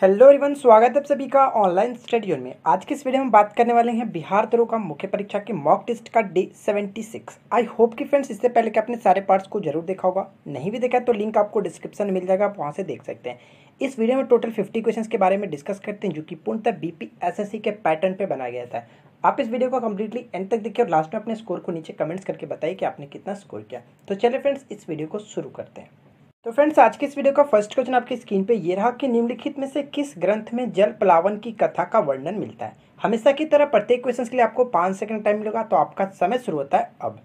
hello everyone स्वागत है आप सभी का ऑनलाइन स्टडियो में आज की इस वीडियो में बात करने वाले हैं बिहार तरह का मुख्य परीक्षा के मॉक टेस्ट का day seventy six I hope कि फ्रेंड्स इससे पहले कि आपने सारे पार्ट्स को जरूर देखा होगा नहीं भी देखा तो लिंक आपको डिस्क्रिप्शन में मिल जाएगा आप वहाँ से देख सकते हैं इस वीडियो में टोटल फिफ्टी क्वेश्चन के बारे में डिस्कस करते हैं जो कि पूर्णतः बीपीएसएससी के पैटर्न पर बनाया गया था आप इस वीडियो को कम्प्लीटली एंड तक देखिए और लास्ट में अपने स्कोर को नीचे कमेंट्स करके बताइए कि आपने कितना स्कोर किया तो चले फ्रेंड्स इस वीडियो को शुरू करते हैं तो फ्रेंड्स आज के इस वीडियो का फर्स्ट क्वेश्चन आपकी स्क्रीन पे ये रहा कि निम्नलिखित में से किस ग्रंथ में जल प्लावन की कथा का वर्णन मिलता है हमेशा की तरह प्रत्येक क्वेश्चन के लिए आपको पांच सेकंड टाइम मिलेगा तो आपका समय शुरू होता है अब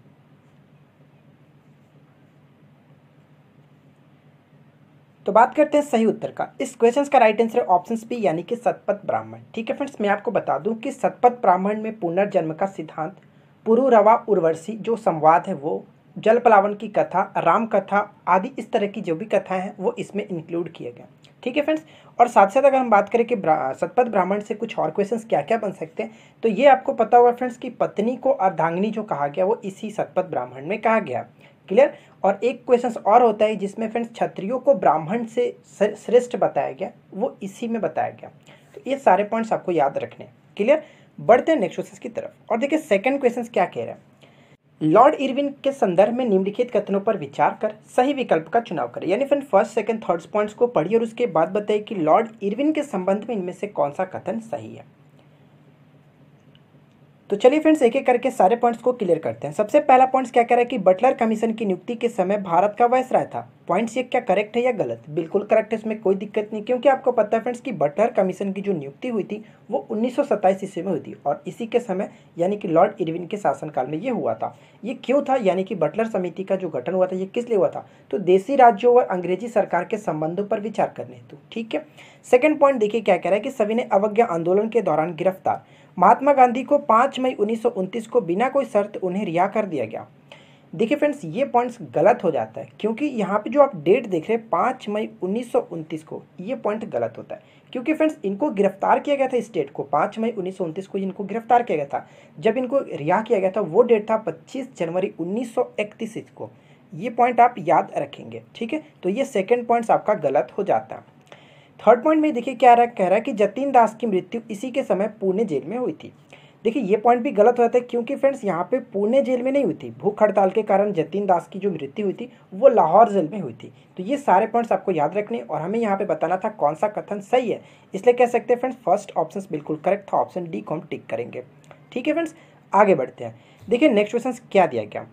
तो बात करते हैं सही उत्तर का इस क्वेश्चन का राइट आंसर है ऑप्शन बी यानी कि सतपथ ब्राह्मण ठीक है फ्रेंड्स मैं आपको बता दूं कि सतपथ ब्राह्मण में पुनर्जन्म का सिद्धांत पुरुरवा उर्वशी जो संवाद है वो जल पलावन की कथा राम कथा आदि इस तरह की जो भी कथाएं हैं वो इसमें इंक्लूड किए गए ठीक है फ्रेंड्स और साथ साथ अगर हम बात करें कि सतपथ ब्राह्मण से कुछ और क्वेश्चन क्या क्या बन सकते हैं तो ये आपको पता होगा फ्रेंड्स कि पत्नी को अर्धांगनी जो कहा गया वो इसी सतपथ ब्राह्मण में कहा गया क्लियर और एक क्वेश्चन और होता है जिसमें फ्रेंड्स क्षत्रियों को ब्राह्मण से श्रेष्ठ बताया गया वो इसी में बताया गया तो ये सारे पॉइंट्स आपको याद रखने क्लियर बढ़ते हैं नेक्स्ट क्वेश्चन की तरफ और देखिए सेकंड क्वेश्चन क्या कह रहा है लॉर्ड इरविन के संदर्भ में निम्नलिखित कथनों पर विचार कर सही विकल्प का चुनाव करें यानी फिर फर्स्ट सेकंड थर्ड पॉइंट्स को पढ़िए और उसके बाद बताइए कि लॉर्ड इरविन के संबंध में इनमें से कौन सा कथन सही है तो चलिए फ्रेंड्स एक एक करके सारे पॉइंट्स को क्लियर करते हैं सबसे पहला पॉइंट्स क्या कह रहा है कि बटलर कमीशन की नियुक्ति के समय भारत का राय था पॉइंट्स ये क्या करेक्ट है या गलत बिल्कुल करेक्ट है इसमें कोई दिक्कत नहीं क्योंकि आपको पता है फ्रेंड्स कि बटलर कमीशन की जो नियुक्ति हुई थी वो उन्नीस ईस्वी में हुई थी और इसी के समय यानी कि लॉर्ड इरविन के शासनकाल में ये हुआ था ये क्यों था यानी कि बटलर समिति का जो गठन हुआ था ये किस लिए हुआ था तो देशी राज्यों और अंग्रेजी सरकार के संबंधों पर विचार करने हेतु ठीक है सेकेंड पॉइंट देखिए क्या कह रहा है कि सभी ने अवज्ञा आंदोलन के दौरान गिरफ्तार महात्मा गांधी को पाँच मई उन्नीस को बिना कोई शर्त उन्हें रिहा कर दिया गया देखिए फ्रेंड्स ये पॉइंट्स गलत हो जाता है क्योंकि यहाँ पे जो आप डेट देख रहे हैं पाँच मई उन्नीस को ये पॉइंट गलत होता है क्योंकि फ्रेंड्स इनको गिरफ्तार किया गया था स्टेट को पाँच मई उन्नीस को इनको गिरफ्तार किया गया था जब इनको रिहा किया गया था वो डेट था पच्चीस जनवरी उन्नीस को ये पॉइंट आप याद रखेंगे ठीक है तो ये सेकेंड पॉइंट्स आपका गलत हो जाता है थर्ड पॉइंट में देखिए क्या रहा कह रहा है कि जतीन दास की मृत्यु इसी के समय पुणे जेल में हुई थी देखिए ये पॉइंट भी गलत हो जाता है क्योंकि फ्रेंड्स यहाँ पे पुणे जेल में नहीं हुई थी भूख हड़ताल के कारण जतीन दास की जो मृत्यु हुई थी वो लाहौर जेल में हुई थी तो ये सारे पॉइंट्स आपको याद रखने और हमें यहाँ पे बताना था कौन सा कथन सही है इसलिए कह सकते हैं फ्रेंड्स फर्स्ट ऑप्शन बिल्कुल करेक्ट था ऑप्शन डी को हम टिक करेंगे ठीक है फ्रेंड्स आगे बढ़ते हैं देखिए नेक्स्ट क्वेश्चन क्या दिया गया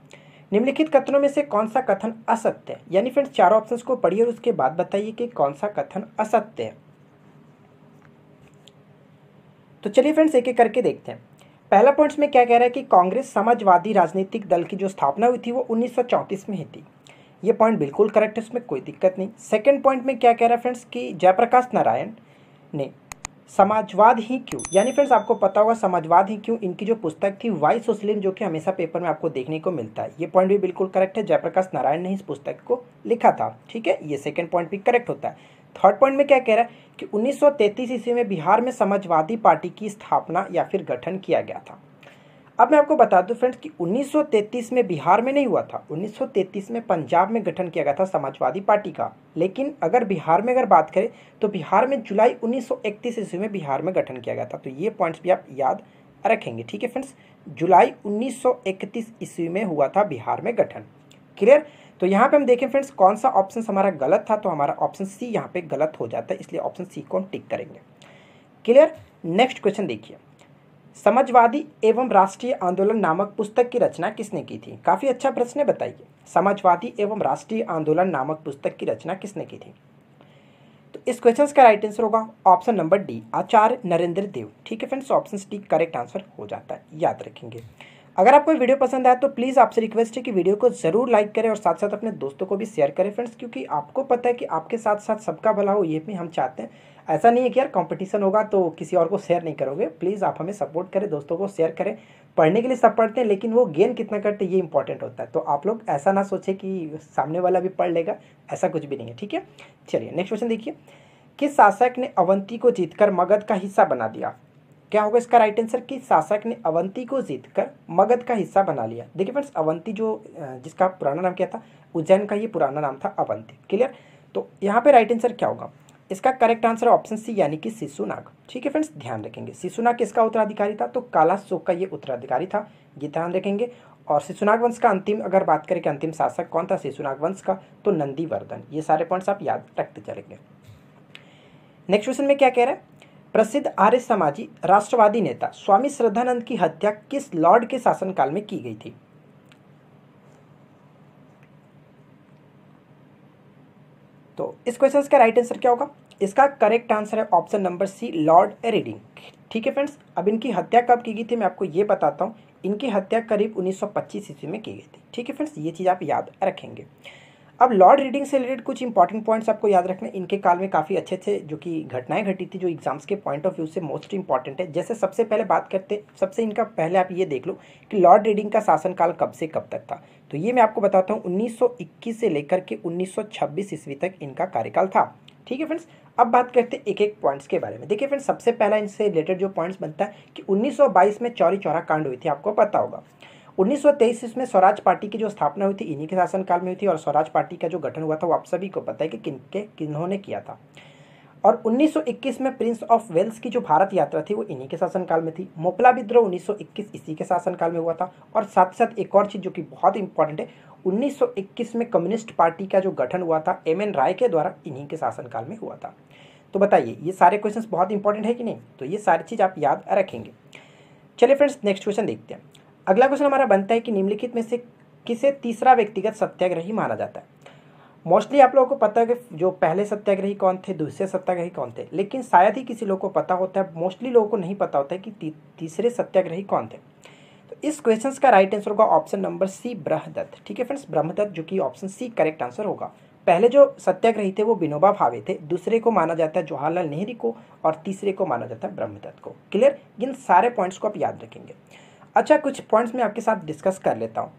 निम्नलिखित कथनों में से कौन सा कथन असत्य है यानी फ्रेंड्स चारों ऑप्शंस को पढ़िए और उसके बाद बताइए कि कौन सा कथन असत्य है तो चलिए फ्रेंड्स एक एक करके देखते हैं पहला पॉइंट्स में क्या कह रहा है कि कांग्रेस समाजवादी राजनीतिक दल की जो स्थापना हुई थी वो उन्नीस में ही थी ये पॉइंट बिल्कुल करेक्ट है उसमें कोई दिक्कत नहीं सेकेंड पॉइंट में क्या कह रहा है फ्रेंड्स कि जयप्रकाश नारायण ने समाजवाद ही क्यों यानी फ्रेंड्स आपको पता होगा समाजवाद ही क्यों इनकी जो पुस्तक थी वाई सोशलिज्म जो कि हमेशा पेपर में आपको देखने को मिलता है ये पॉइंट भी बिल्कुल करेक्ट है जयप्रकाश नारायण ने इस पुस्तक को लिखा था ठीक है ये सेकेंड पॉइंट भी करेक्ट होता है थर्ड पॉइंट में क्या कह रहा है कि 1933 ईस्वी में बिहार में समाजवादी पार्टी की स्थापना या फिर गठन किया गया था अब मैं आपको बता दूं फ्रेंड्स कि 1933 में बिहार में नहीं हुआ था 1933 में पंजाब में गठन किया गया था समाजवादी पार्टी का लेकिन अगर बिहार में अगर बात करें तो बिहार में जुलाई 1931 ईस्वी में बिहार में गठन किया गया था तो ये पॉइंट्स भी आप याद रखेंगे ठीक है फ्रेंड्स जुलाई 1931 ईस्वी में हुआ था बिहार में गठन क्लियर तो यहाँ पर हम देखें फ्रेंड्स कौन सा ऑप्शन हमारा गलत था तो हमारा ऑप्शन सी यहाँ पर गलत हो जाता है इसलिए ऑप्शन सी को हम टिक करेंगे क्लियर नेक्स्ट क्वेश्चन देखिए समाजवादी एवं राष्ट्रीय आंदोलन नामक पुस्तक की रचना किसने की थी काफ़ी अच्छा प्रश्न है बताइए समाजवादी एवं राष्ट्रीय आंदोलन नामक पुस्तक की रचना किसने की थी तो इस क्वेश्चन का राइट आंसर होगा option number D Acharya Narendra Dev ठीक है friends option D correct answer हो जाता है याद रखेंगे अगर आपको वीडियो पसंद आए तो प्लीज़ आपसे रिक्वेस्ट है कि वीडियो को ज़रूर लाइक करें और साथ साथ अपने दोस्तों को भी शेयर करें फ्रेंड्स क्योंकि आपको पता है कि आपके साथ साथ सबका भला हो ये भी हम चाहते हैं ऐसा नहीं है कि यार कंपटीशन होगा तो किसी और को शेयर नहीं करोगे प्लीज़ आप हमें सपोर्ट करें दोस्तों को शेयर करें पढ़ने के लिए सब पढ़ते हैं लेकिन वो गेन कितना करते ये इंपॉर्टेंट होता है तो आप लोग ऐसा ना सोचें कि सामने वाला भी पढ़ लेगा ऐसा कुछ भी नहीं है ठीक है चलिए नेक्स्ट क्वेश्चन देखिए किस शासक ने अवंती को जीतकर मगध का हिस्सा बना दिया क्या होगा इसका राइट आंसर कि शासक ने अवंती को जीतकर मगध का हिस्सा बना लिया देखिए फ्रेंड्स अवंती जो जिसका पुराना नाम क्या था उज्जैन का ये पुराना नाम था अवंती क्लियर तो यहाँ पे राइट आंसर क्या होगा इसका करेक्ट आंसर ऑप्शन सी यानी कि शिशुनाग ठीक है फ्रेंड्स ध्यान रखेंगे शिशुनाग किसका उत्तराधिकारी था तो काला शोक का ये उत्तराधिकारी था ये ध्यान रखेंगे और शिशुनाग वंश का अंतिम अगर बात करें कि अंतिम शासक कौन था शिशुनाग वंश का तो नंदीवर्धन ये सारे पॉइंट्स आप याद रखते चलेंगे नेक्स्ट क्वेश्चन में क्या कह रहे हैं प्रसिद्ध आर्य समाजी राष्ट्रवादी नेता स्वामी श्रद्धानंद की हत्या किस लॉर्ड के शासनकाल में की गई थी तो इस क्वेश्चन का राइट आंसर क्या होगा इसका करेक्ट आंसर है option number C Lord Reading ठीक है फ्रेंड्स अब इनकी हत्या कब की गई थी मैं आपको ये बताता हूँ इनकी हत्या करीब 1925 ईस्वी में की गई थी ठीक है फ्रेंड्स ये चीज़ आप याद रखेंगे अब लॉर्ड रीडिंग से रिलेटेड कुछ इंपॉर्टेंट पॉइंट्स आपको याद रखना इनके काल में काफ़ी अच्छे थे जो कि घटनाएं घटी थी जो एग्जाम्स के पॉइंट ऑफ व्यू से मोस्ट इंपॉर्टेंट है जैसे सबसे पहले बात करते सबसे इनका पहले आप ये देख लो कि लॉर्ड रीडिंग का शासनकाल कब से कब तक था तो ये मैं आपको बताता हूँ उन्नीस से लेकर के उन्नीस ईस्वी तक इनका कार्यकाल था ठीक है फ्रेंड्स अब बात करते हैं एक एक पॉइंट्स के बारे में देखिए फ्रेंड्स सबसे पहला इनसे रिलेटेड जो पॉइंट्स बनता है कि 1922 में चौरी चौरा कांड हुई थी आपको पता होगा 1923 में स्वराज पार्टी की जो स्थापना हुई थी इन्हीं के शासनकाल में हुई थी और स्वराज पार्टी का जो गठन हुआ था वो आप सभी को पता है कि किन के किन्होंने किया था और 1921 में प्रिंस ऑफ वेल्स की जो भारत यात्रा थी वो इन्हीं के शासनकाल में थी मोपला विद्रोह 1921 इसी के शासनकाल में हुआ था और साथ साथ एक और चीज़ जो कि बहुत इंपॉर्टेंट है 1921 में कम्युनिस्ट पार्टी का जो गठन हुआ था एम एन राय के द्वारा इन्हीं के शासनकाल में हुआ था तो बताइए ये सारे क्वेश्चन बहुत इंपॉर्टेंट है कि नहीं तो ये सारी चीज़ आप याद रखेंगे चलिए फ्रेंड्स नेक्स्ट क्वेश्चन देखते हैं अगला क्वेश्चन हमारा बनता है कि निम्नलिखित में से किसे तीसरा व्यक्तिगत सत्याग्रही माना जाता है मोस्टली आप लोगों को पता है कि जो पहले सत्याग्रही कौन थे दूसरे सत्याग्रही कौन थे लेकिन शायद ही किसी लोग को पता होता है मोस्टली लोगों को नहीं पता होता है कि ती, तीसरे सत्याग्रही कौन थे तो इस क्वेश्चन का राइट आंसर होगा ऑप्शन नंबर सी ब्रहदत्त ठीक है फ्रेंड्स ब्रह्मदत्त जो कि ऑप्शन सी करेक्ट आंसर होगा पहले जो सत्याग्रही थे वो विनोबा भावे थे दूसरे को माना जाता है जवाहरलाल नेहरू को और तीसरे को माना जाता है ब्रह्मदत्त को क्लियर इन सारे पॉइंट्स को आप याद रखेंगे अच्छा कुछ पॉइंट्स मैं आपके साथ डिस्कस कर लेता हूँ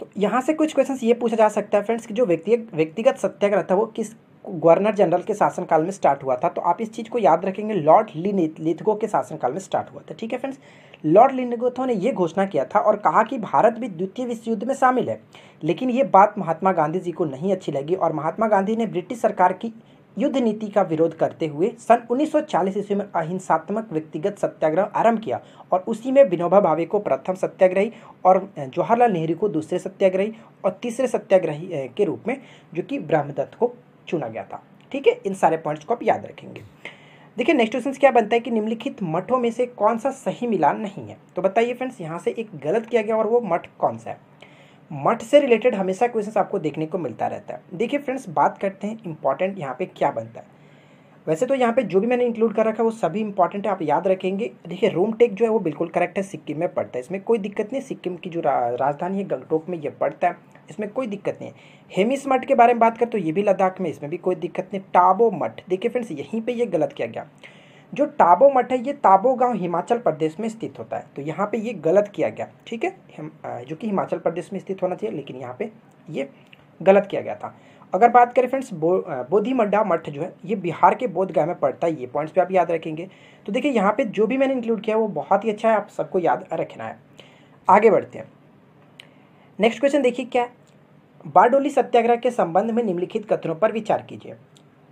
तो यहाँ से कुछ क्वेश्चन ये पूछा जा सकता है फ्रेंड्स कि जो व्यक्ति व्यक्तिगत सत्याग्रह था वो किस गवर्नर जनरल के शासनकाल में स्टार्ट हुआ था तो आप इस चीज़ को याद रखेंगे लॉर्ड लिथगो के शासनकाल में स्टार्ट हुआ था ठीक है फ्रेंड्स लॉर्ड लिनिगोथो ने यह घोषणा किया था और कहा कि भारत भी द्वितीय विश्व युद्ध में शामिल है लेकिन ये बात महात्मा गांधी जी को नहीं अच्छी लगी और महात्मा गांधी ने ब्रिटिश सरकार की युद्ध नीति का विरोध करते हुए सन 1940 ईस्वी में अहिंसात्मक व्यक्तिगत सत्याग्रह आरंभ किया और उसी में विनोबा भावे को प्रथम सत्याग्रही और जवाहरलाल नेहरू को दूसरे सत्याग्रही और तीसरे सत्याग्रही के रूप में जो कि ब्रह्मदत्त को चुना गया था ठीक है इन सारे पॉइंट्स को आप याद रखेंगे देखिए नेक्स्ट क्वेश्चन क्या बनता है कि निम्नलिखित मठों में से कौन सा सही मिलान नहीं है तो बताइए फ्रेंड्स यहाँ से एक गलत किया गया और वो मठ कौन सा है मठ से रिलेटेड हमेशा क्वेश्चन आपको देखने को मिलता रहता है देखिए फ्रेंड्स बात करते हैं इंपॉर्टेंट यहाँ पे क्या बनता है वैसे तो यहाँ पे जो भी मैंने इंक्लूड कर रखा है वो सभी इंपॉर्टेंट है आप याद रखेंगे देखिए रूम टेक जो है वो बिल्कुल करेक्ट है सिक्किम में पड़ता है इसमें कोई दिक्कत नहीं सिक्किम की जो राजधानी है गंगटोक में ये पड़ता है इसमें कोई दिक्कत नहीं है हेमिस मठ के बारे में बात करें तो ये भी लद्दाख में इसमें भी कोई दिक्कत नहीं टाबो मठ देखिए फ्रेंड्स यहीं पर यह गलत किया गया जो टाबो मठ है ये ताबो गांव हिमाचल प्रदेश में स्थित होता है तो यहाँ पे ये गलत किया गया ठीक है जो कि हिमाचल प्रदेश में स्थित होना चाहिए लेकिन यहाँ पे ये गलत किया गया था अगर बात करें फ्रेंड्स बो बोधिमंडा मठ जो है ये बिहार के बोधगया में पड़ता है ये पॉइंट्स भी आप याद रखेंगे तो देखिए यहाँ पे जो भी मैंने इंक्लूड किया वो बहुत ही अच्छा है आप सबको याद रखना है आगे बढ़ते हैं नेक्स्ट क्वेश्चन देखिए क्या बारडोली सत्याग्रह के संबंध में निम्नलिखित कथनों पर विचार कीजिए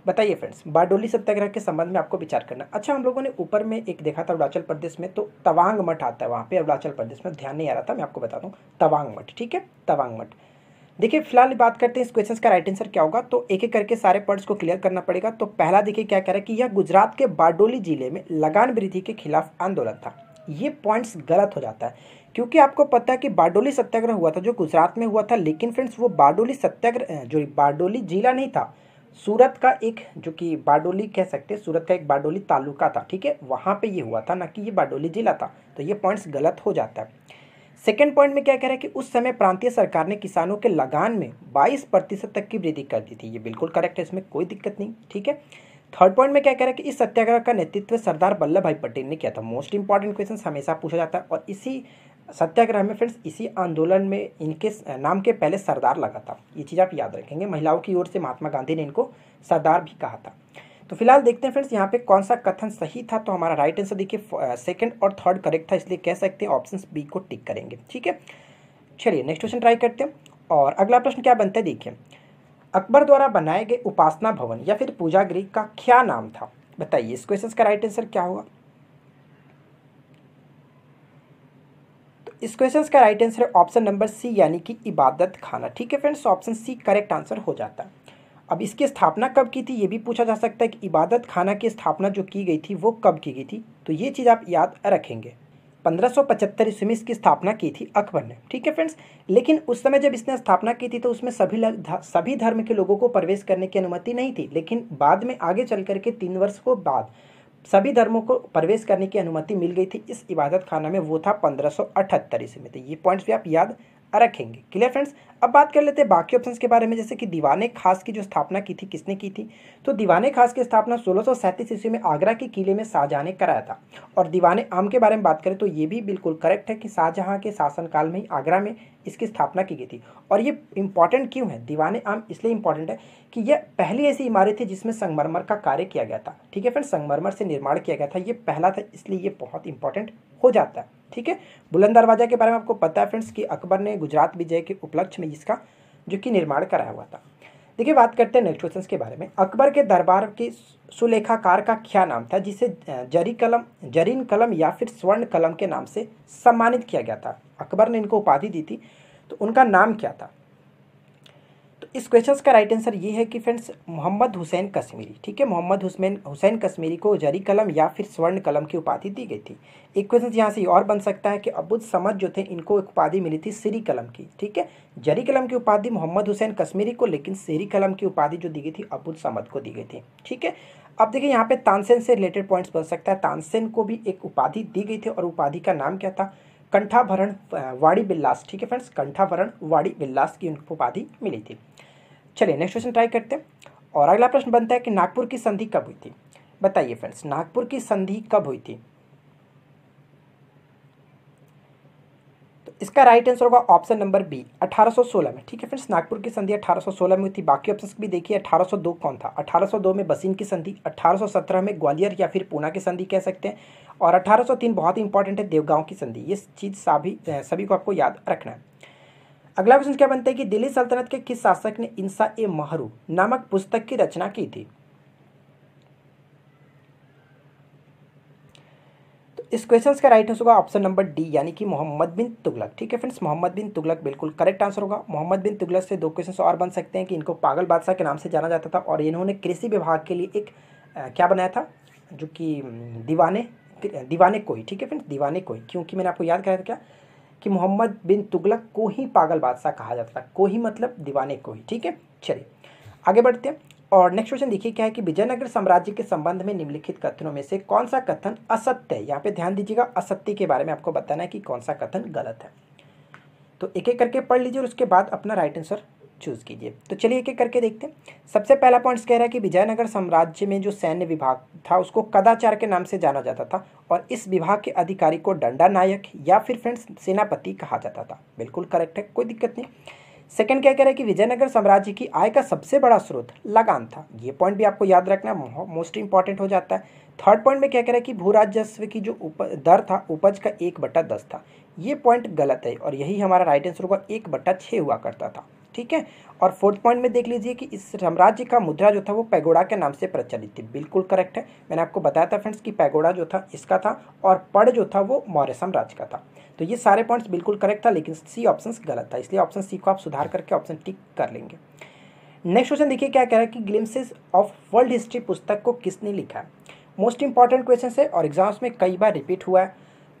बताइए फ्रेंड्स बारडोली सत्याग्रह के संबंध में आपको विचार करना अच्छा हम लोगों ने ऊपर में एक देखा था अरुणाचल प्रदेश में तो तवांग मठ आता है वहाँ पे अरुणाचल प्रदेश में ध्यान नहीं आ रहा था मैं आपको बता दूँ तवांग मठ ठीक है तवांग मठ देखिए फिलहाल बात करते हैं इस क्वेश्चन का राइट आंसर क्या होगा तो एक एक करके सारे पॉइंट्स को क्लियर करना पड़ेगा तो पहला देखिए क्या कह रहा है कि यह गुजरात के बारडोली जिले में लगान वृद्धि के खिलाफ आंदोलन था ये पॉइंट्स गलत हो जाता है क्योंकि आपको पता है कि बारडोली सत्याग्रह हुआ था जो गुजरात में हुआ था लेकिन फ्रेंड्स वो बारडोली सत्याग्रह जो बारडोली जिला नहीं था सूरत का एक जो कि बारडोली कह सकते हैं सूरत का एक बारडोली तालुका था ठीक है वहाँ पे ये हुआ था ना कि ये बारडोली ज़िला था तो ये पॉइंट्स गलत हो जाता है सेकेंड पॉइंट में क्या कह रहा है कि उस समय प्रांतीय सरकार ने किसानों के लगान में 22 प्रतिशत तक की वृद्धि कर दी थी ये बिल्कुल करेक्ट है इसमें कोई दिक्कत नहीं ठीक है थर्ड पॉइंट में क्या कह रहा है कि इस सत्याग्रह का नेतृत्व सरदार वल्लभ भाई पटेल ने किया था मोस्ट इंपॉर्टेंट क्वेश्चन हमेशा पूछा जाता है और इसी सत्याग्रह में फ्रेंड्स इसी आंदोलन में इनके नाम के पहले सरदार लगा था ये चीज़ आप याद रखेंगे महिलाओं की ओर से महात्मा गांधी ने इनको सरदार भी कहा था तो फिलहाल देखते हैं फ्रेंड्स यहाँ पे कौन सा कथन सही था तो हमारा राइट आंसर देखिए सेकंड और थर्ड करेक्ट था इसलिए कह सकते हैं ऑप्शन बी को टिक करेंगे ठीक है चलिए नेक्स्ट क्वेश्चन ट्राई करते हैं और अगला प्रश्न क्या बनता है देखिए अकबर द्वारा बनाए गए उपासना भवन या फिर पूजा गृह का क्या नाम था बताइए इस क्वेश्चन का राइट आंसर क्या होगा इस क्वेश्चन का राइट आंसर है ऑप्शन नंबर सी यानी कि इबादत खाना ठीक है friends option C correct answer हो जाता है अब इसकी स्थापना कब की थी ये भी पूछा जा सकता है कि इबादत खाना की स्थापना जो की गई थी वो कब की गई थी तो ये चीज़ आप याद रखेंगे 1575 ईस्वी में इसकी स्थापना की थी अकबर ने ठीक है फ्रेंड्स लेकिन उस समय जब इसने स्थापना की थी तो उसमें सभी धा, सभी धर्म के लोगों को प्रवेश करने की अनुमति नहीं थी लेकिन बाद में आगे चल करके तीन वर्ष को बाद सभी धर्मों को प्रवेश करने की अनुमति मिल गई थी इस इबादत खाना में वो था पंद्रह सौ अठहत्तर ईस्वी में तो ये पॉइंट्स भी आप याद रखेंगे क्लियर फ्रेंड्स अब बात कर लेते हैं बाकी ऑप्शंस के बारे में जैसे कि दीवाने खास की जो स्थापना की थी किसने की थी तो दीवाने खास की स्थापना सोलह ईस्वी में आगरा के किले में शाहजहाँ ने कराया था और दीवाने आम के बारे में बात करें तो ये भी बिल्कुल करेक्ट है कि शाहजहाँ के शासनकाल में ही आगरा में इसकी स्थापना की गई थी और ये इंपॉर्टेंट क्यों है दीवाने आम इसलिए इंपॉर्टेंट है कि यह पहली ऐसी इमारत थी जिसमें संगमरमर का कार्य किया गया था ठीक है फ्रेंड संगमरमर से निर्माण किया गया था ये पहला था इसलिए ये बहुत इंपॉर्टेंट हो जाता है ठीक है बुलंद दरवाज़ा के बारे में आपको पता है फ्रेंड्स कि अकबर ने गुजरात विजय के उपलक्ष्य में इसका जो कि निर्माण कराया हुआ था देखिए बात करते हैं नेक्स्ट क्वेश्चन के बारे में अकबर के दरबार के सुलेखाकार का क्या नाम था जिसे जरी कलम जरीन कलम या फिर स्वर्ण कलम के नाम से सम्मानित किया गया था अकबर ने इनको उपाधि दी थी तो उनका नाम क्या था इस क्वेश्चन का राइट आंसर ये है कि फ्रेंड्स मोहम्मद हुसैन कश्मीरी ठीक है मोहम्मद हुसैन हुसैन कश्मीरी को जरी कलम या फिर स्वर्ण कलम की उपाधि दी गई थी एक क्वेश्चन यहाँ से और बन सकता है कि अबुद समद जो थे इनको एक उपाधि मिली थी सीरी कलम की ठीक है जरी कलम की उपाधि मोहम्मद हुसैन कश्मीरी को लेकिन सीरी कलम की उपाधि जो दी गई थी अबुद समद को दी गई थी ठीक है अब देखिए यहाँ पे तानसेन से रिलेटेड पॉइंट्स बन सकता है तानसेन को भी एक उपाधि दी गई थी और उपाधि का नाम क्या था कंठाभरण वाड़ी बिल्लास ठीक है फ्रेंड्स कंठाभरण वाड़ी बिल्लास की उनको उपाधि मिली थी चलिए नेक्स्ट क्वेश्चन ट्राई करते हैं और अगला प्रश्न बनता है कि नागपुर की संधि कब हुई थी बताइए फ्रेंड्स नागपुर की संधि कब हुई थी तो इसका राइट आंसर होगा ऑप्शन नंबर बी 1816 में ठीक है फ्रेंड्स नागपुर की संधि 1816 में हुई थी बाकी ऑप्शन भी देखिए 1802 कौन था 1802 में बसीन की संधि 1817 में ग्वालियर या फिर पूना की संधि कह सकते हैं और 1803 बहुत इंपॉर्टेंट है देवगांव की संधि ये चीज़ सभी सभी को आपको याद रखना है अगला क्वेश्चन क्या बनता है कि दिल्ली सल्तनत के किस शासक ने इंसा ए महरू नामक पुस्तक की रचना की थी तो इस क्वेश्चन का राइट आंसर होगा ऑप्शन नंबर डी यानी कि मोहम्मद बिन तुगलक ठीक है फ्रेंड्स मोहम्मद बिन तुगलक बिल्कुल करेक्ट आंसर होगा मोहम्मद बिन तुगलक से दो क्वेश्चन और बन सकते हैं कि इनको पागल बादशाह के नाम से जाना जाता था और इन्होंने कृषि विभाग के लिए एक आ, क्या बनाया था जो कि दीवाने दीवाने कोई ठीक है फ्रेंड्स दीवाने कोई क्योंकि मैंने आपको याद कराया था क्या कि मोहम्मद बिन तुगलक को ही पागल बादशाह कहा जाता था को ही मतलब दीवाने को ही ठीक है चलिए आगे बढ़ते हैं और नेक्स्ट क्वेश्चन देखिए क्या है कि विजयनगर साम्राज्य के संबंध में निम्नलिखित कथनों में से कौन सा कथन असत्य है यहाँ पे ध्यान दीजिएगा असत्य के बारे में आपको बताना है कि कौन सा कथन गलत है तो एक एक करके पढ़ लीजिए और उसके बाद अपना राइट आंसर चूज़ कीजिए तो चलिए एक एक करके देखते हैं सबसे पहला पॉइंट्स कह रहा है कि विजयनगर साम्राज्य में जो सैन्य विभाग था उसको कदाचार के नाम से जाना जाता था और इस विभाग के अधिकारी को डंडा नायक या फिर फ्रेंड्स सेनापति कहा जाता था बिल्कुल करेक्ट है कोई दिक्कत नहीं सेकंड क्या कह रहा है कि विजयनगर साम्राज्य की आय का सबसे बड़ा स्रोत लगान था ये पॉइंट भी आपको याद रखना मोस्ट इंपॉर्टेंट हो जाता है थर्ड पॉइंट में क्या कह रहा है कि भू राजस्व की जो उप दर था उपज का एक बट्टा दस था ये पॉइंट गलत है और यही हमारा राइट आंसर होगा एक बट्टा छः हुआ करता था ठीक है और फोर्थ पॉइंट में देख लीजिए कि इस साम्राज्य का मुद्रा जो था वो पैगोड़ा के नाम से प्रचलित थी बिल्कुल करेक्ट है मैंने आपको बताया था फ्रेंड्स कि पैगोड़ा जो था इसका था और पड़ जो था वो मौर्य साम्राज्य का था तो ये सारे पॉइंट्स बिल्कुल करेक्ट था लेकिन सी ऑप्शन गलत था इसलिए ऑप्शन सी को आप सुधार करके ऑप्शन टिक कर लेंगे नेक्स्ट क्वेश्चन देखिए क्या कह रहा है कि ग्लिम्सिस ऑफ वर्ल्ड हिस्ट्री पुस्तक को किसने लिखा है मोस्ट इंपॉर्टेंट क्वेश्चन है और एग्जाम्स में कई बार रिपीट हुआ है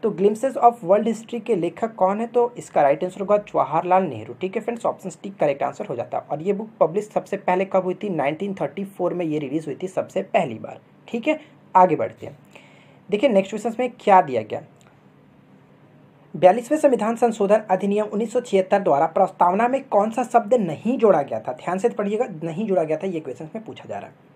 तो ग्लिम्सेज ऑफ वर्ल्ड हिस्ट्री के लेखक कौन है तो इसका राइट आंसर होगा जवाहरलाल नेहरू ठीक है friends option T correct answer हो जाता है और ये बुक पब्लिश सबसे पहले कब हुई थी 1934 में ये रिलीज़ हुई थी सबसे पहली बार ठीक है आगे बढ़ते हैं देखिए नेक्स्ट क्वेश्चन में क्या दिया गया बयालीसवें संविधान संशोधन अधिनियम उन्नीस द्वारा प्रस्तावना में कौन सा शब्द नहीं जोड़ा गया था ध्यान से पढ़िएगा नहीं जोड़ा गया था ये क्वेश्चन में पूछा जा रहा है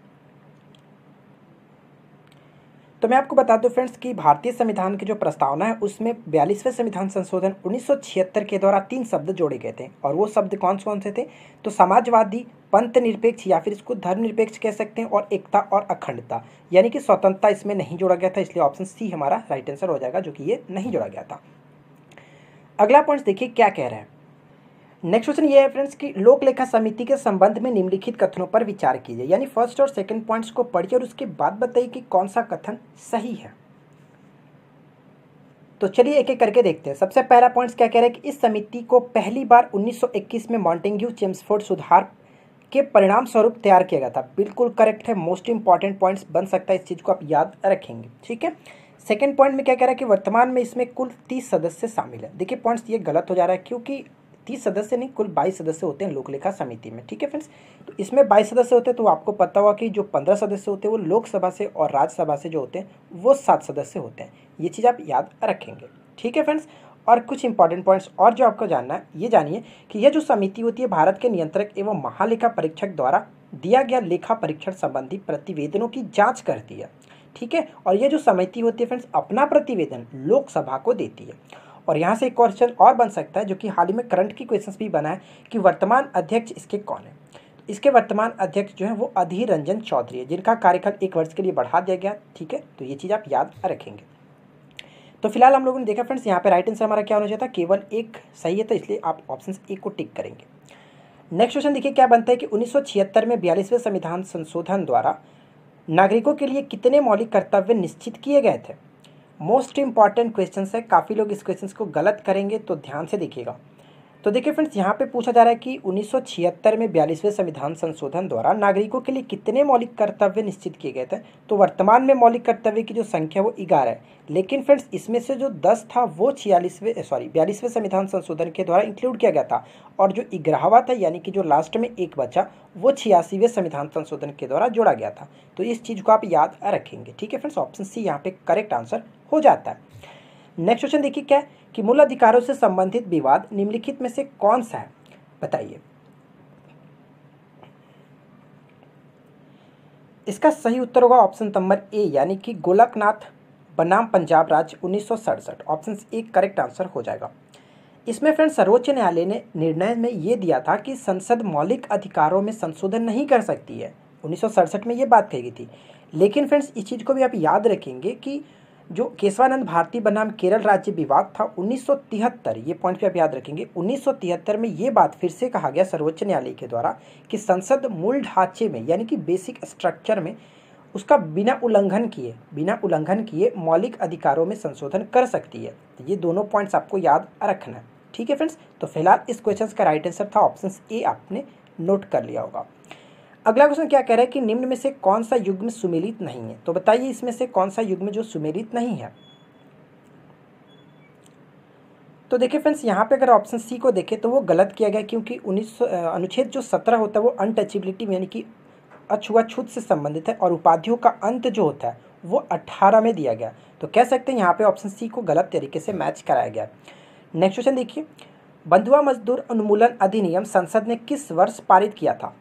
तो मैं आपको बता दूं फ्रेंड्स कि भारतीय संविधान की जो प्रस्तावना है उसमें बयालीसवें संविधान संशोधन 1976 के द्वारा तीन शब्द जोड़े गए थे और वो शब्द कौन कौन से थे तो समाजवादी पंथ निरपेक्ष या फिर इसको धर्म निरपेक्ष कह सकते हैं और एकता और अखंडता यानी कि स्वतंत्रता इसमें नहीं जोड़ा गया था इसलिए ऑप्शन सी हमारा राइट आंसर हो जाएगा जो कि ये नहीं जोड़ा गया था अगला पॉइंट देखिए क्या कह रहे हैं नेक्स्ट क्वेश्चन ये है फ्रेंड्स कि लोक लेखा समिति के संबंध में निम्नलिखित कथनों पर विचार कीजिए यानी फर्स्ट और सेकंड पॉइंट्स को पढ़िए और उसके बाद बताइए कि कौन सा कथन सही है तो चलिए एक एक करके देखते हैं सबसे पहला पॉइंट्स क्या कह रहा है कि इस समिति को पहली बार 1921 में मॉन्टेंग्यू चेम्सफोर्ड सुधार के परिणाम स्वरूप तैयार किया गया था बिल्कुल करेक्ट है मोस्ट इंपॉर्टेंट पॉइंट्स बन सकता है इस चीज़ को आप याद रखेंगे ठीक है सेकेंड पॉइंट में क्या कह रहा है कि वर्तमान में इसमें कुल तीस सदस्य शामिल है देखिए पॉइंट्स ये गलत हो जा रहा है क्योंकि तीस सदस्य नहीं कुल बाईस सदस्य होते हैं लोकलेखा समिति में ठीक है फ्रेंड्स तो इसमें बाईस सदस्य होते हैं तो आपको पता हुआ कि जो पंद्रह सदस्य होते हैं वो लोकसभा से और राज्यसभा से जो होते हैं वो सात सदस्य होते हैं ये चीज़ आप याद रखेंगे ठीक है फ्रेंड्स और कुछ इंपॉर्टेंट पॉइंट्स और जो आपको जानना है ये जानिए कि यह जो समिति होती है भारत के नियंत्रक एवं महालेखा परीक्षक द्वारा दिया गया लेखा परीक्षण संबंधी प्रतिवेदनों की जांच करती है ठीक है और यह जो समिति होती है फ्रेंड्स अपना प्रतिवेदन लोकसभा को देती है और यहाँ से एक क्वेश्चन और बन सकता है जो कि हाल ही में करंट की क्वेश्चन भी बना है कि वर्तमान अध्यक्ष इसके कौन है इसके वर्तमान अध्यक्ष जो है वो अधीर रंजन चौधरी है जिनका कार्यकाल एक वर्ष के लिए बढ़ा दिया गया ठीक है तो ये चीज़ आप याद रखेंगे तो फिलहाल हम लोगों ने देखा फ्रेंड्स यहाँ पे राइट आंसर हमारा क्या होना चाहिए था केवल एक सही है तो इसलिए आप ऑप्शन ए को टिक करेंगे नेक्स्ट क्वेश्चन देखिए क्या बनता है कि उन्नीस में बयालीसवें संविधान संशोधन द्वारा नागरिकों के लिए कितने मौलिक कर्तव्य निश्चित किए गए थे मोस्ट इम्पॉर्टेंट क्वेश्चन है काफ़ी लोग इस क्वेश्चन को गलत करेंगे तो ध्यान से देखिएगा तो देखिए फ्रेंड्स यहाँ पे पूछा जा रहा है कि 1976 में बयालीसवें संविधान संशोधन द्वारा नागरिकों के लिए कितने मौलिक कर्तव्य निश्चित किए गए थे तो वर्तमान में मौलिक कर्तव्य की जो संख्या वो ग्यारह है लेकिन फ्रेंड्स इसमें से जो दस था वो छियालीसवें सॉरी बयालीसवें संविधान संशोधन के द्वारा इंक्लूड किया गया था और जो इग्राहवा था यानी कि जो लास्ट में एक बचा वो छियासीवें संविधान संशोधन के द्वारा जोड़ा गया था तो इस चीज़ को आप याद रखेंगे ठीक है फ्रेंड्स ऑप्शन सी यहाँ पे करेक्ट आंसर हो जाता है नेक्स्ट क्वेश्चन देखिए क्या है कि मूल अधिकारों से संबंधित विवाद निम्नलिखित में से कौन सा है बताइए इसका सही उत्तर होगा ऑप्शन नंबर ए यानी कि गोलकनाथ बनाम पंजाब राज्य उन्नीस ऑप्शन ए करेक्ट आंसर हो जाएगा इसमें फ्रेंड सर्वोच्च न्यायालय ने निर्णय में ये दिया था कि संसद मौलिक अधिकारों में संशोधन नहीं कर सकती है उन्नीस में ये बात कही गई थी लेकिन फ्रेंड्स इस चीज़ को भी आप याद रखेंगे कि जो केशवानंद भारती बनाम केरल राज्य विवाद था 1973 ये पॉइंट पे आप याद रखेंगे 1973 में ये बात फिर से कहा गया सर्वोच्च न्यायालय के द्वारा कि संसद मूल ढांचे में यानी कि बेसिक स्ट्रक्चर में उसका बिना उल्लंघन किए बिना उल्लंघन किए मौलिक अधिकारों में संशोधन कर सकती है तो ये दोनों पॉइंट्स आपको याद रखना है ठीक है फ्रेंड्स तो फिलहाल इस क्वेश्चन का राइट आंसर था ऑप्शन ए आपने नोट कर लिया होगा अगला क्वेश्चन क्या कह रहा है कि निम्न में से कौन सा युग्म सुमेलित नहीं है तो बताइए इसमें से कौन सा युग्म जो सुमेलित नहीं है तो देखिए फ्रेंड्स यहाँ पे अगर ऑप्शन सी को देखें तो वो गलत किया गया क्योंकि उन्नीस अनुच्छेद जो सत्रह होता है वो अनटचेबिलिटी यानी कि अछुआछूत से संबंधित है और उपाधियों का अंत जो होता है वो अट्ठारह में दिया गया तो कह सकते हैं यहाँ पे ऑप्शन सी को गलत तरीके से मैच कराया गया नेक्स्ट क्वेश्चन देखिए बंधुआ मजदूर उन्मूलन अधिनियम संसद ने किस वर्ष पारित किया था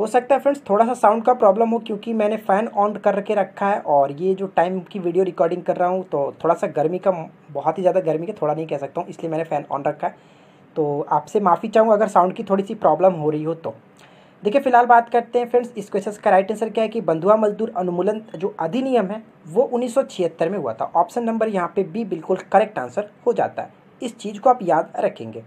हो सकता है फ्रेंड्स थोड़ा सा साउंड का प्रॉब्लम हो क्योंकि मैंने फ़ैन ऑन करके रखा है और ये जो टाइम की वीडियो रिकॉर्डिंग कर रहा हूँ तो थोड़ा सा गर्मी का बहुत ही ज़्यादा गर्मी का थोड़ा नहीं कह सकता हूँ इसलिए मैंने फ़ैन ऑन रखा है तो आपसे माफ़ी चाहूँगा अगर साउंड की थोड़ी सी प्रॉब्लम हो रही हो तो देखिए फिलहाल बात करते हैं फ्रेंड्स इस क्वेश्चन का राइट आंसर क्या है कि बंधुआ मजदूर अनुमूलन जो अधिनियम है वो उन्नीस में हुआ था ऑप्शन नंबर यहाँ पर बी बिल्कुल करेक्ट आंसर हो जाता है इस चीज़ को आप याद रखेंगे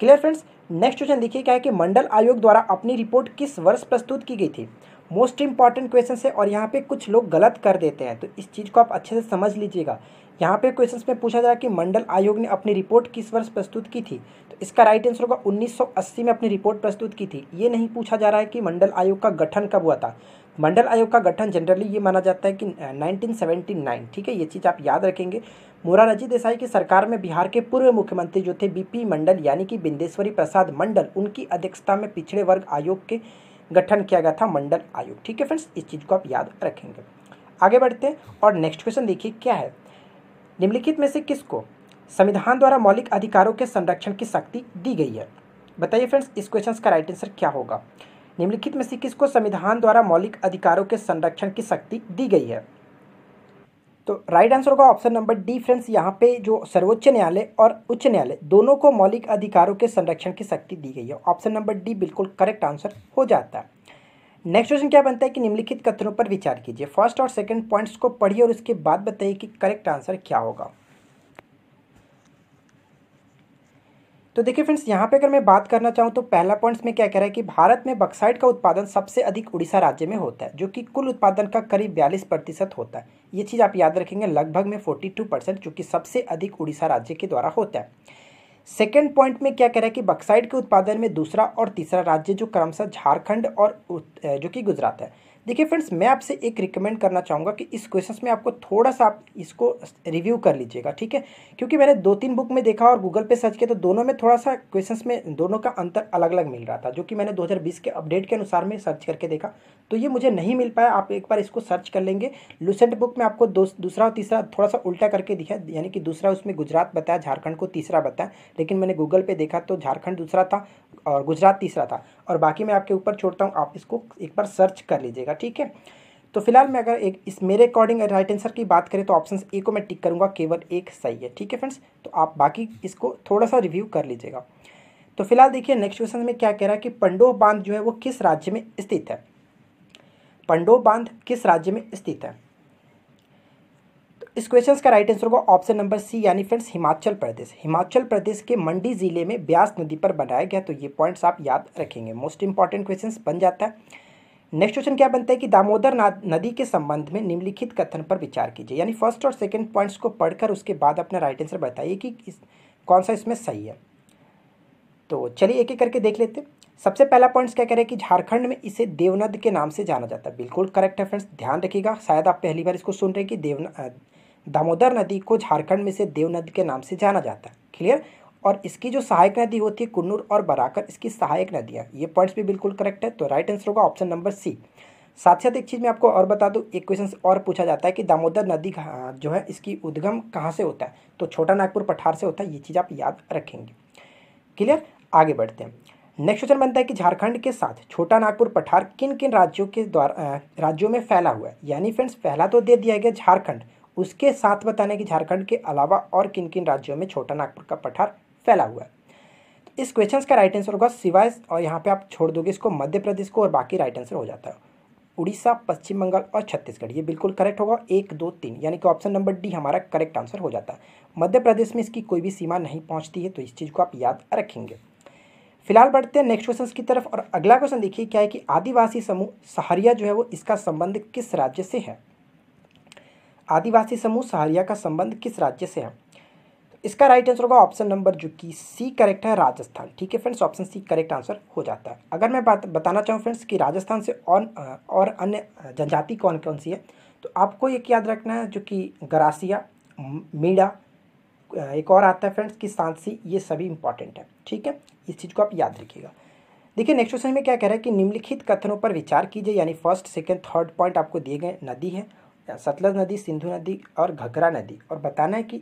क्लियर फ्रेंड्स नेक्स्ट क्वेश्चन देखिए क्या है कि मंडल आयोग द्वारा अपनी रिपोर्ट किस वर्ष प्रस्तुत की गई थी मोस्ट इंपॉर्टेंट क्वेश्चन है और यहाँ पे कुछ लोग गलत कर देते हैं तो इस चीज़ को आप अच्छे से समझ लीजिएगा यहाँ पे क्वेश्चन में पूछा जा रहा है कि मंडल आयोग ने अपनी रिपोर्ट किस वर्ष प्रस्तुत की थी तो इसका राइट आंसर होगा 1980 में अपनी रिपोर्ट प्रस्तुत की थी ये नहीं पूछा जा रहा है कि मंडल आयोग का गठन कब हुआ था मंडल आयोग का गठन जनरली ये माना जाता है कि नाइनटीन ठीक है ये चीज़ आप याद रखेंगे मोरारजी देसाई की सरकार में बिहार के पूर्व मुख्यमंत्री जो थे बीपी मंडल यानी कि बिंदेश्वरी प्रसाद मंडल उनकी अध्यक्षता में पिछड़े वर्ग आयोग के गठन किया गया था मंडल आयोग ठीक है फ्रेंड्स इस चीज़ को आप याद रखेंगे आगे बढ़ते हैं और नेक्स्ट क्वेश्चन देखिए क्या है निम्नलिखित में से किसको संविधान द्वारा मौलिक अधिकारों के संरक्षण की शक्ति दी गई है बताइए फ्रेंड्स इस क्वेश्चन का राइट आंसर क्या होगा निम्नलिखित में से किसको संविधान द्वारा मौलिक अधिकारों के संरक्षण की शक्ति दी गई है तो राइट आंसर होगा ऑप्शन नंबर डी फ्रेंड्स यहाँ पे जो सर्वोच्च न्यायालय और उच्च न्यायालय दोनों को मौलिक अधिकारों के संरक्षण की शक्ति दी गई है ऑप्शन नंबर डी बिल्कुल करेक्ट आंसर हो जाता है नेक्स्ट क्वेश्चन क्या बनता है कि निम्नलिखित कथनों पर विचार कीजिए फर्स्ट और सेकंड पॉइंट्स को पढ़िए और उसके बाद बताइए कि करेक्ट आंसर क्या होगा तो देखिए फ्रेंड्स यहाँ पे अगर मैं बात करना चाहूँ तो पहला पॉइंट्स में क्या कह रहा है कि भारत में बक्साइट का उत्पादन सबसे अधिक उड़ीसा राज्य में होता है जो कि कुल उत्पादन का करीब बयालीस प्रतिशत होता है ये चीज़ आप याद रखेंगे लगभग में फोर्टी टू परसेंट जो कि सबसे अधिक उड़ीसा राज्य के द्वारा होता है सेकेंड पॉइंट में क्या कह रहा है कि बक्साइड के उत्पादन में दूसरा और तीसरा राज्य जो क्रमशः झारखंड और जो कि गुजरात है देखिए फ्रेंड्स मैं आपसे एक रिकमेंड करना चाहूँगा कि इस क्वेश्चन में आपको थोड़ा सा आप इसको रिव्यू कर लीजिएगा ठीक है क्योंकि मैंने दो तीन बुक में देखा और गूगल पे सर्च किया तो दोनों में थोड़ा सा क्वेश्चन में दोनों का अंतर अलग अलग मिल रहा था जो कि मैंने 2020 के अपडेट के अनुसार में सर्च करके देखा तो ये मुझे नहीं मिल पाया आप एक बार इसको सर्च कर लेंगे लुसेंट बुक में आपको दूसरा और तीसरा थोड़ा सा उल्टा करके दिखा यानी कि दूसरा उसमें गुजरात बताया झारखंड को तीसरा बताया लेकिन मैंने गूगल पर देखा तो झारखंड दूसरा था और गुजरात तीसरा था और बाकी मैं आपके ऊपर छोड़ता हूँ आप इसको एक बार सर्च कर लीजिएगा ठीक है तो फिलहाल मैं अगर एक इस मेरे अकॉर्डिंग राइट आंसर की बात करें तो ऑप्शन ए को मैं टिक करूँगा केवल एक सही है ठीक है फ्रेंड्स तो आप बाकी इसको थोड़ा सा रिव्यू कर लीजिएगा तो फिलहाल देखिए नेक्स्ट क्वेश्चन में क्या कह रहा है कि पंडोह बांध जो है वो किस राज्य में स्थित है पंडोह बांध किस राज्य में स्थित है इस क्वेश्चन का राइट आंसर होगा ऑप्शन नंबर सी यानी फ्रेंड्स हिमाचल प्रदेश हिमाचल प्रदेश के मंडी जिले में ब्यास नदी पर बनाया गया तो ये पॉइंट्स आप याद रखेंगे मोस्ट इंपॉर्टेंट क्वेश्चन बन जाता है नेक्स्ट क्वेश्चन क्या बनता है कि दामोदर नदी के संबंध में निम्नलिखित कथन पर विचार कीजिए यानी फर्स्ट और सेकेंड पॉइंट्स को पढ़कर उसके बाद अपना राइट आंसर बताइए कि कौन सा इसमें सही है तो चलिए एक एक करके देख लेते सबसे पहला पॉइंट्स क्या कह रहे हैं कि झारखंड में इसे देवनद के नाम से जाना जाता है बिल्कुल करेक्ट है फ्रेंड्स ध्यान रखिएगा शायद आप पहली बार इसको सुन रहे हैं कि देवन दामोदर नदी को झारखंड में से देव नदी के नाम से जाना जाता है क्लियर और इसकी जो सहायक नदी होती है कुन्नूर और बराकर इसकी सहायक नदियाँ ये पॉइंट्स भी बिल्कुल करेक्ट है तो राइट आंसर होगा ऑप्शन नंबर सी साथ साथ एक चीज़ मैं आपको और बता दूँ एक क्वेश्चन और पूछा जाता है कि दामोदर नदी जो है इसकी उद्गम कहाँ से होता है तो छोटा नागपुर पठार से होता है ये चीज़ आप याद रखेंगे क्लियर आगे बढ़ते हैं नेक्स्ट क्वेश्चन बनता है कि झारखंड के साथ छोटा नागपुर पठार किन किन राज्यों के द्वारा राज्यों में फैला हुआ है यानी फ्रेंड्स पहला तो दे दिया गया झारखंड उसके साथ बताने की कि झारखंड के अलावा और किन किन राज्यों में छोटा नागपुर का पठार फैला हुआ है तो इस क्वेश्चन का राइट आंसर होगा सिवाय और यहाँ पे आप छोड़ दोगे इसको मध्य प्रदेश को और बाकी राइट आंसर हो जाता है उड़ीसा पश्चिम बंगाल और छत्तीसगढ़ ये बिल्कुल करेक्ट होगा एक दो तीन यानी कि ऑप्शन नंबर डी हमारा करेक्ट आंसर हो जाता है मध्य प्रदेश में इसकी कोई भी सीमा नहीं पहुँचती है तो इस चीज़ को आप याद रखेंगे फिलहाल बढ़ते हैं नेक्स्ट क्वेश्चन की तरफ और अगला क्वेश्चन देखिए क्या है कि आदिवासी समूह सहारिया जो है वो इसका संबंध किस राज्य से है आदिवासी समूह सहारिया का संबंध किस राज्य से है इसका राइट आंसर होगा ऑप्शन नंबर जो कि सी करेक्ट है राजस्थान ठीक है friends option C correct answer हो जाता है अगर मैं बात बताना चाहूँ फ्रेंड्स कि राजस्थान से और और अन्य जनजाति कौन कौन सी है तो आपको एक याद रखना है जो कि गरासिया मीड़ा एक और आता है फ्रेंड्स कि सांसी ये सभी इंपॉर्टेंट है ठीक है इस चीज़ को आप याद रखिएगा देखिए नेक्स्ट क्वेश्चन में क्या कह रहा है कि निम्नलिखित कथनों पर विचार कीजिए यानी फर्स्ट सेकेंड थर्ड पॉइंट आपको दिए गए नदी है सतलज नदी सिंधु नदी और घघरा नदी और बताना है कि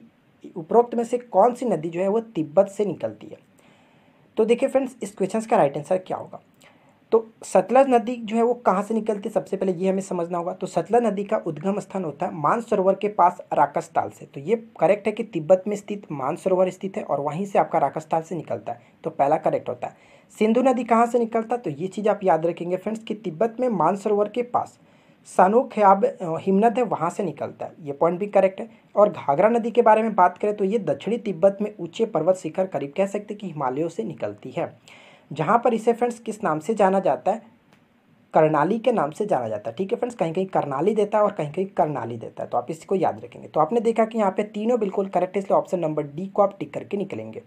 उपरोक्त में से कौन सी नदी जो है वो तिब्बत से निकलती है तो देखिए फ्रेंड्स इस क्वेश्चन का राइट आंसर क्या होगा तो सतलज नदी जो है वो कहाँ से निकलती है सबसे पहले ये हमें समझना होगा तो सतलज नदी का उद्गम स्थान होता है मानसरोवर के पास राकस्ताल से तो ये करेक्ट है कि तिब्बत में स्थित मानसरोवर स्थित है और वहीं से आपका राकस्ताल से निकलता है तो पहला करेक्ट होता है सिंधु नदी कहाँ से निकलता है तो ये चीज़ आप याद रखेंगे फ्रेंड्स कि तिब्बत में मानसरोवर के पास सनोख्याब हिमनद है वहाँ से निकलता है ये पॉइंट भी करेक्ट है और घाघरा नदी के बारे में बात करें तो ये दक्षिणी तिब्बत में ऊंचे पर्वत शिखर करीब कह सकते कि हिमालयों से निकलती है जहाँ पर इसे फ्रेंड्स किस नाम से जाना जाता है करनाली के नाम से जाना जाता है ठीक है फ्रेंड्स कहीं कहीं करनाली देता है और कहीं कहीं करनाली देता है तो आप इसको याद रखेंगे तो आपने देखा कि यहाँ पे तीनों बिल्कुल करेक्ट है इसलिए ऑप्शन नंबर डी को आप टिक करके निकलेंगे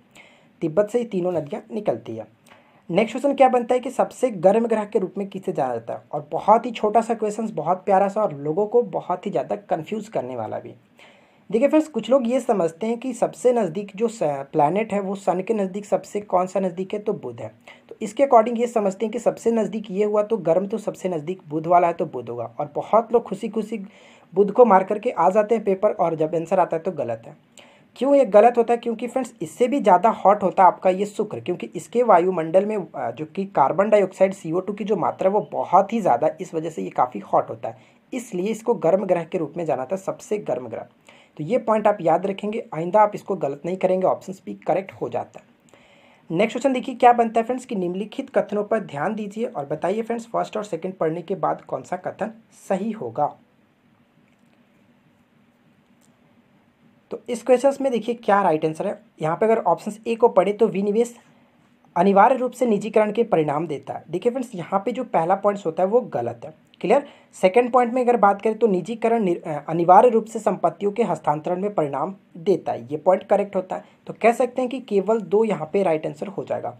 तिब्बत से ही तीनों नदियाँ निकलती हैं नेक्स्ट क्वेश्चन क्या बनता है कि सबसे गर्म ग्रह के रूप में किसे जाना जाता है और बहुत ही छोटा सा क्वेश्चन बहुत प्यारा सा और लोगों को बहुत ही ज़्यादा कन्फ्यूज़ करने वाला भी देखिए फ्रेंड्स कुछ लोग ये समझते हैं कि सबसे नज़दीक जो प्लानट है वो सन के नज़दीक सबसे कौन सा नज़दीक है तो बुध है तो इसके अकॉर्डिंग ये समझते हैं कि सबसे नज़दीक ये हुआ तो गर्म तो सबसे नज़दीक बुध वाला है तो बुध होगा और बहुत लोग खुशी खुशी बुध को मार करके आ जाते हैं पेपर और जब आंसर आता है तो गलत है क्यों ये गलत होता है क्योंकि फ्रेंड्स इससे भी ज़्यादा हॉट होता है आपका ये शुक्र क्योंकि इसके वायुमंडल में जो कि कार्बन डाइऑक्साइड सी की जो मात्रा वो बहुत ही ज़्यादा इस वजह से ये काफ़ी हॉट होता है इसलिए इसको गर्म ग्रह के रूप में जाना था सबसे गर्म ग्रह तो ये पॉइंट आप याद रखेंगे आइंदा आप इसको गलत नहीं करेंगे ऑप्शन भी करेक्ट हो जाता है नेक्स्ट क्वेश्चन देखिए क्या बनता है फ्रेंड्स कि निम्नलिखित कथनों पर ध्यान दीजिए और बताइए फ्रेंड्स फर्स्ट और सेकंड पढ़ने के बाद कौन सा कथन सही होगा तो इस क्वेश्चन में देखिए क्या राइट आंसर है यहाँ पे अगर ऑप्शन ए को पढ़े तो विनिवेश अनिवार्य रूप से निजीकरण के परिणाम देता है देखिए फ्रेंड्स यहाँ पे जो पहला पॉइंट्स होता है वो गलत है क्लियर सेकंड पॉइंट में अगर बात करें तो निजीकरण अनिवार्य रूप से संपत्तियों के हस्तांतरण में परिणाम देता है ये पॉइंट करेक्ट होता है तो कह सकते हैं कि केवल दो यहाँ पे राइट आंसर हो जाएगा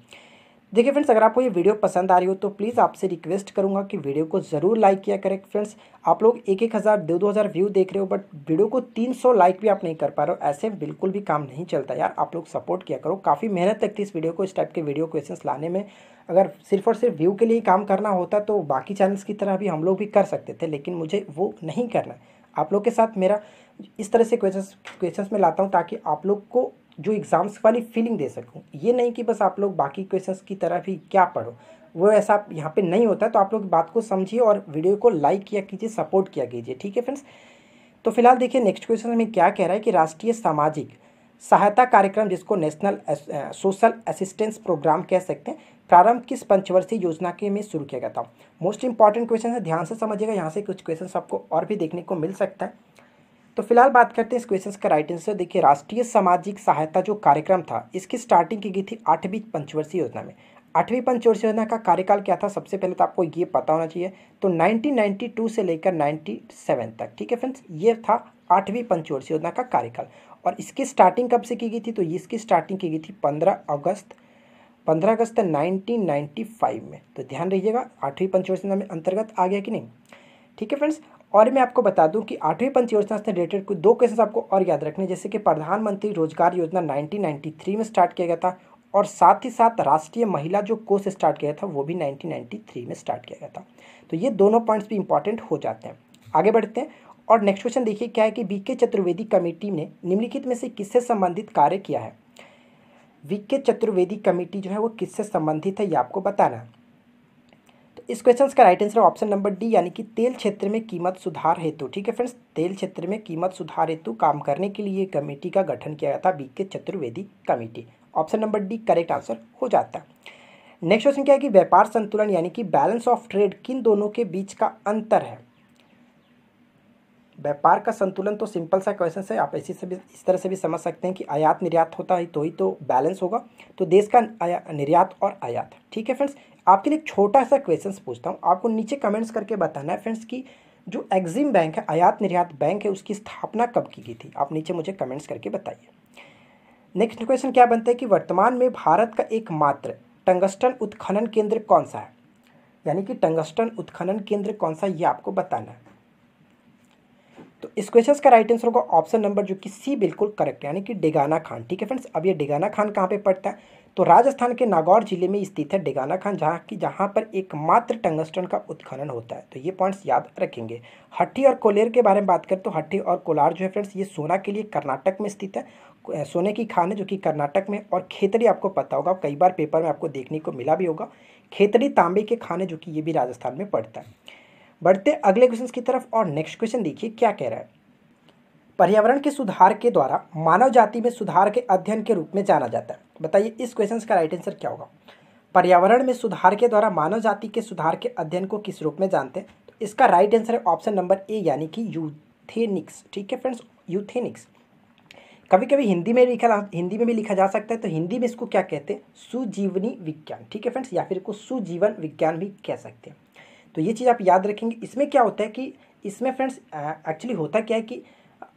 देखिए फ्रेंड्स अगर आपको ये वीडियो पसंद आ रही हो तो प्लीज़ आपसे रिक्वेस्ट करूँगा कि वीडियो को ज़रूर लाइक किया करें फ्रेंड्स आप लोग एक एक हज़ार दो दो हज़ार व्यू देख रहे हो बट वीडियो को तीन सौ लाइक भी आप नहीं कर पा रहे हो ऐसे बिल्कुल भी काम नहीं चलता यार आप लोग सपोर्ट किया करो काफ़ी मेहनत लगती इस वीडियो को इस टाइप के वीडियो क्वेश्चन लाने में अगर सिर्फ और सिर्फ व्यू के लिए काम करना होता तो बाकी चैनल्स की तरह भी हम लोग भी कर सकते थे लेकिन मुझे वो नहीं करना आप लोग के साथ मेरा इस तरह से क्वेश्चन क्वेश्चन में लाता हूँ ताकि आप लोग को जो एग्ज़ाम्स वाली फीलिंग दे सकूँ ये नहीं कि बस आप लोग बाकी क्वेश्चन की तरह भी क्या पढ़ो वो ऐसा यहाँ पे नहीं होता है तो आप लोग बात को समझिए और वीडियो को लाइक किया कीजिए सपोर्ट किया कीजिए ठीक है फ्रेंड्स तो फिलहाल देखिए नेक्स्ट क्वेश्चन में क्या कह रहा है कि राष्ट्रीय सामाजिक सहायता कार्यक्रम जिसको नेशनल सोशल असिस्टेंस प्रोग्राम कह सकते हैं प्रारंभ किस पंचवर्षीय योजना के में शुरू किया गया था मोस्ट इंपॉर्टेंट क्वेश्चन है ध्यान से समझिएगा यहाँ से कुछ क्वेश्चन आपको और भी देखने को मिल सकता है तो फिलहाल बात करते हैं इस क्वेश्चन का राइट आंसर देखिए राष्ट्रीय सामाजिक सहायता जो कार्यक्रम था इसकी स्टार्टिंग की गई थी आठवीं पंचवर्षीय योजना में आठवीं पंचवर्षीय योजना का कार्यकाल क्या था सबसे पहले तो आपको ये पता होना चाहिए तो 1992 से लेकर 97 तक ठीक है फ्रेंड्स ये था आठवीं पंचवर्षीय योजना का कार्यकाल और इसकी स्टार्टिंग कब से की गई थी तो इसकी स्टार्टिंग की गई थी पंद्रह अगस्त पंद्रह अगस्त फाइव में तो ध्यान रहिएगा आठवीं पंचवर्षीय योजना में अंतर्गत आ गया कि नहीं ठीक है फ्रेंड्स और मैं आपको बता दूं कि आठवीं पंच योजना से रिलेटेड कुछ दो क्वेश्चन आपको और याद रखने जैसे कि प्रधानमंत्री रोजगार योजना 1993 में स्टार्ट किया गया था और साथ ही साथ राष्ट्रीय महिला जो कोर्स स्टार्ट किया था वो भी 1993 में स्टार्ट किया गया था तो ये दोनों पॉइंट्स भी इंपॉर्टेंट हो जाते हैं आगे बढ़ते हैं और नेक्स्ट क्वेश्चन देखिए क्या है कि वी के चतुर्वेदी कमेटी ने निम्नलिखित में से किससे संबंधित कार्य किया है वी के चतुर्वेदी कमेटी जो है वो किससे संबंधित है ये आपको बताना है इस क्वेश्चन का right answer option number D यानी कि तेल क्षेत्र में कीमत सुधार हेतु ठीक है फ्रेंड्स तेल क्षेत्र में कीमत सुधार हेतु काम करने के लिए कमेटी का गठन किया गया था B K Chaturvedi committee option number D correct answer हो जाता है नेक्स्ट क्वेश्चन क्या है कि व्यापार संतुलन यानी कि बैलेंस ऑफ ट्रेड किन दोनों के बीच का अंतर है व्यापार का संतुलन तो सिंपल सा क्वेश्चन है आप ऐसी से भी इस तरह से भी समझ सकते हैं कि आयात निर्यात होता है तो ही तो बैलेंस होगा तो देश का निर्यात और आयात ठीक है फ्रेंड्स आपके लिए एक छोटा सा क्वेश्चन पूछता हूँ आपको नीचे कमेंट्स करके बताना है फ्रेंड्स कि जो एग्जिम बैंक है आयात निर्यात बैंक है उसकी स्थापना कब की गई थी आप नीचे मुझे कमेंट्स करके बताइए नेक्स्ट क्वेश्चन क्या बनता है कि वर्तमान में भारत का एकमात्र टंगस्टन उत्खनन केंद्र कौन सा है यानी कि टंगस्टन उत्खनन केंद्र कौन सा ये आपको बताना है तो इस क्वेश्चन का राइट आंसर होगा ऑप्शन नंबर जो कि सी बिल्कुल करेक्ट यानी कि डेगाना खान ठीक है फ्रेंड्स अब ये डेगाना खान कहाँ पे पड़ता है तो राजस्थान के नागौर जिले में स्थित है डेगाना खान जहाँ की जहाँ पर एकमात्र टंगस्टन का उत्खनन होता है तो ये पॉइंट्स याद रखेंगे हट्टी और कोलेर के बारे में बात करें तो हट्टी और कोलार जो है फ्रेंड्स ये सोना के लिए कर्नाटक में स्थित है सोने की खान है जो कि कर्नाटक में और खेतरी आपको पता होगा कई बार पेपर में आपको देखने को मिला भी होगा खेतरी तांबे के खान है जो कि ये भी राजस्थान में पड़ता है बढ़ते अगले क्वेश्चन की तरफ और नेक्स्ट क्वेश्चन देखिए क्या कह रहा है पर्यावरण के सुधार के द्वारा मानव जाति में सुधार के अध्ययन के रूप में जाना जाता है बताइए इस क्वेश्चन का राइट आंसर क्या होगा पर्यावरण में सुधार के द्वारा मानव जाति के सुधार के अध्ययन को किस रूप में जानते हैं तो इसका राइट आंसर है ऑप्शन नंबर ए यानी कि यूथेनिक्स ठीक है फ्रेंड्स यूथेनिक्स कभी कभी हिंदी में लिखा हिंदी में भी लिखा जा सकता है तो हिंदी में इसको क्या कहते हैं सुजीवनी विज्ञान ठीक है फ्रेंड्स या फिर इसको सुजीवन विज्ञान भी कह सकते हैं तो ये चीज़ आप याद रखेंगे इसमें क्या होता है कि इसमें फ्रेंड्स एक्चुअली होता क्या है कि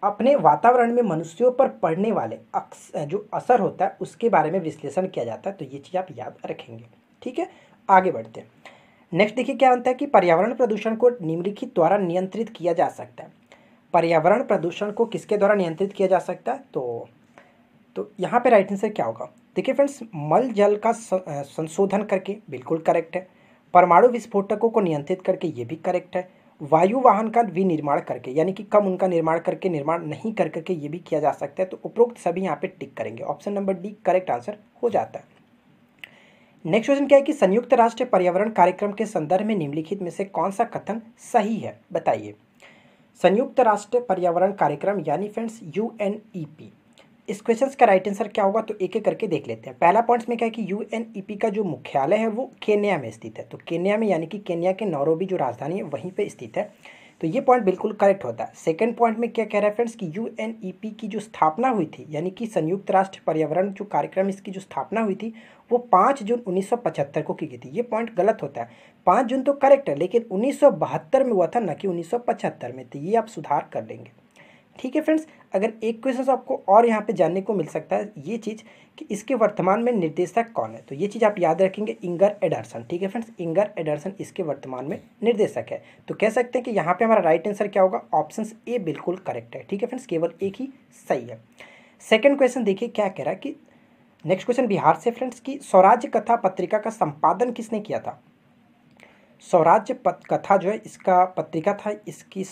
अपने वातावरण में मनुष्यों पर पड़ने वाले अक्स जो असर होता है उसके बारे में विश्लेषण किया जाता है तो ये चीज़ आप याद रखेंगे ठीक है आगे बढ़ते हैं नेक्स्ट देखिए क्या होता है कि पर्यावरण प्रदूषण को निम्नलिखित द्वारा नियंत्रित किया जा सकता है पर्यावरण प्रदूषण को किसके द्वारा नियंत्रित किया जा सकता है तो तो यहाँ पे राइट आंसर क्या होगा देखिए फ्रेंड्स मल जल का संशोधन करके बिल्कुल करेक्ट है परमाणु विस्फोटकों को नियंत्रित करके ये भी करेक्ट है वायु वाहन का विनिर्माण करके यानी कि कम उनका निर्माण करके निर्माण नहीं कर करके ये भी किया जा सकता है तो उपरोक्त सभी यहाँ पे टिक करेंगे option number D correct answer हो जाता है नेक्स्ट क्वेश्चन क्या है कि संयुक्त राष्ट्र पर्यावरण कार्यक्रम के संदर्भ में निम्नलिखित में से कौन सा कथन सही है बताइए संयुक्त राष्ट्र पर्यावरण कार्यक्रम यानी फ्रेंड्स यू इस क्वेश्चन का राइट आंसर क्या होगा तो एक एक करके देख लेते हैं पहला पॉइंट में क्या है कि यू e का जो मुख्यालय है वो केन्या में स्थित है तो केन्या में यानी कि केन्या के नौरोबी जो राजधानी है वहीं पर स्थित है तो ये पॉइंट बिल्कुल करेक्ट होता है सेकंड पॉइंट में क्या कह रहा है फ्रेंड्स कि यू e की जो स्थापना हुई थी यानी कि संयुक्त राष्ट्र पर्यावरण जो कार्यक्रम इसकी जो स्थापना हुई थी वो पाँच जून 1975 को की गई थी ये पॉइंट गलत होता है पाँच जून तो करेक्ट है लेकिन 1972 में हुआ था न कि 1975 में तो ये आप सुधार कर लेंगे ठीक है फ्रेंड्स अगर एक क्वेश्चन आपको और यहाँ पे जानने को मिल सकता है ये चीज़ कि इसके वर्तमान में निर्देशक कौन है तो ये चीज़ आप याद रखेंगे इंगर एडर्सन ठीक है फ्रेंड्स इंगर एडर्सन इसके वर्तमान में निर्देशक है तो कह सकते हैं कि यहाँ पे हमारा राइट आंसर क्या होगा ऑप्शन ए बिल्कुल करेक्ट है ठीक है फ्रेंड्स केवल एक ही सही है सेकेंड क्वेश्चन देखिए क्या कह रहा है कि नेक्स्ट क्वेश्चन बिहार से फ्रेंड्स की स्वराज्य कथा पत्रिका का संपादन किसने किया था स्वराज्य कथा जो है इसका पत्रिका था इसकी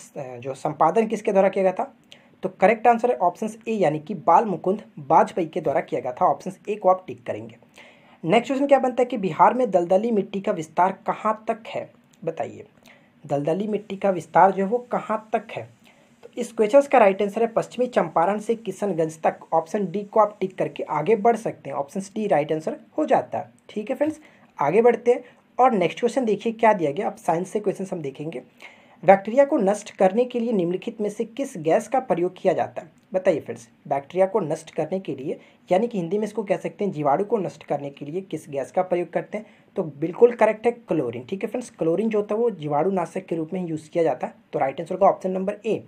जो संपादन किसके द्वारा किया गया था तो करेक्ट आंसर है ऑप्शन ए यानी कि बाल मुकुंद वाजपेयी के द्वारा किया गया था ऑप्शन ए को आप टिक करेंगे नेक्स्ट क्वेश्चन क्या बनता है कि बिहार में दलदली मिट्टी का विस्तार कहाँ तक है बताइए दलदली मिट्टी का विस्तार जो है वो कहाँ तक है तो इस क्वेश्चन का राइट आंसर है पश्चिमी चंपारण से किशनगंज तक ऑप्शन डी को आप टिक करके आगे बढ़ सकते हैं ऑप्शन डी राइट आंसर हो जाता है ठीक है फ्रेंड्स आगे बढ़ते हैं और नेक्स्ट क्वेश्चन देखिए क्या दिया गया अब साइंस से क्वेश्चन हम देखेंगे बैक्टीरिया को नष्ट करने के लिए निम्नलिखित में से किस गैस का प्रयोग किया जाता है बताइए फ्रेंड्स बैक्टीरिया को नष्ट करने के लिए यानी कि हिंदी में इसको कह सकते हैं जीवाणु को नष्ट करने के लिए किस गैस का प्रयोग करते हैं तो बिल्कुल करेक्ट है क्लोरीन ठीक है फ्रेंड्स क्लोरीन जो होता है वो जीवाणु नाशक के रूप में यूज़ किया जाता है तो राइट आंसर होगा ऑप्शन नंबर ए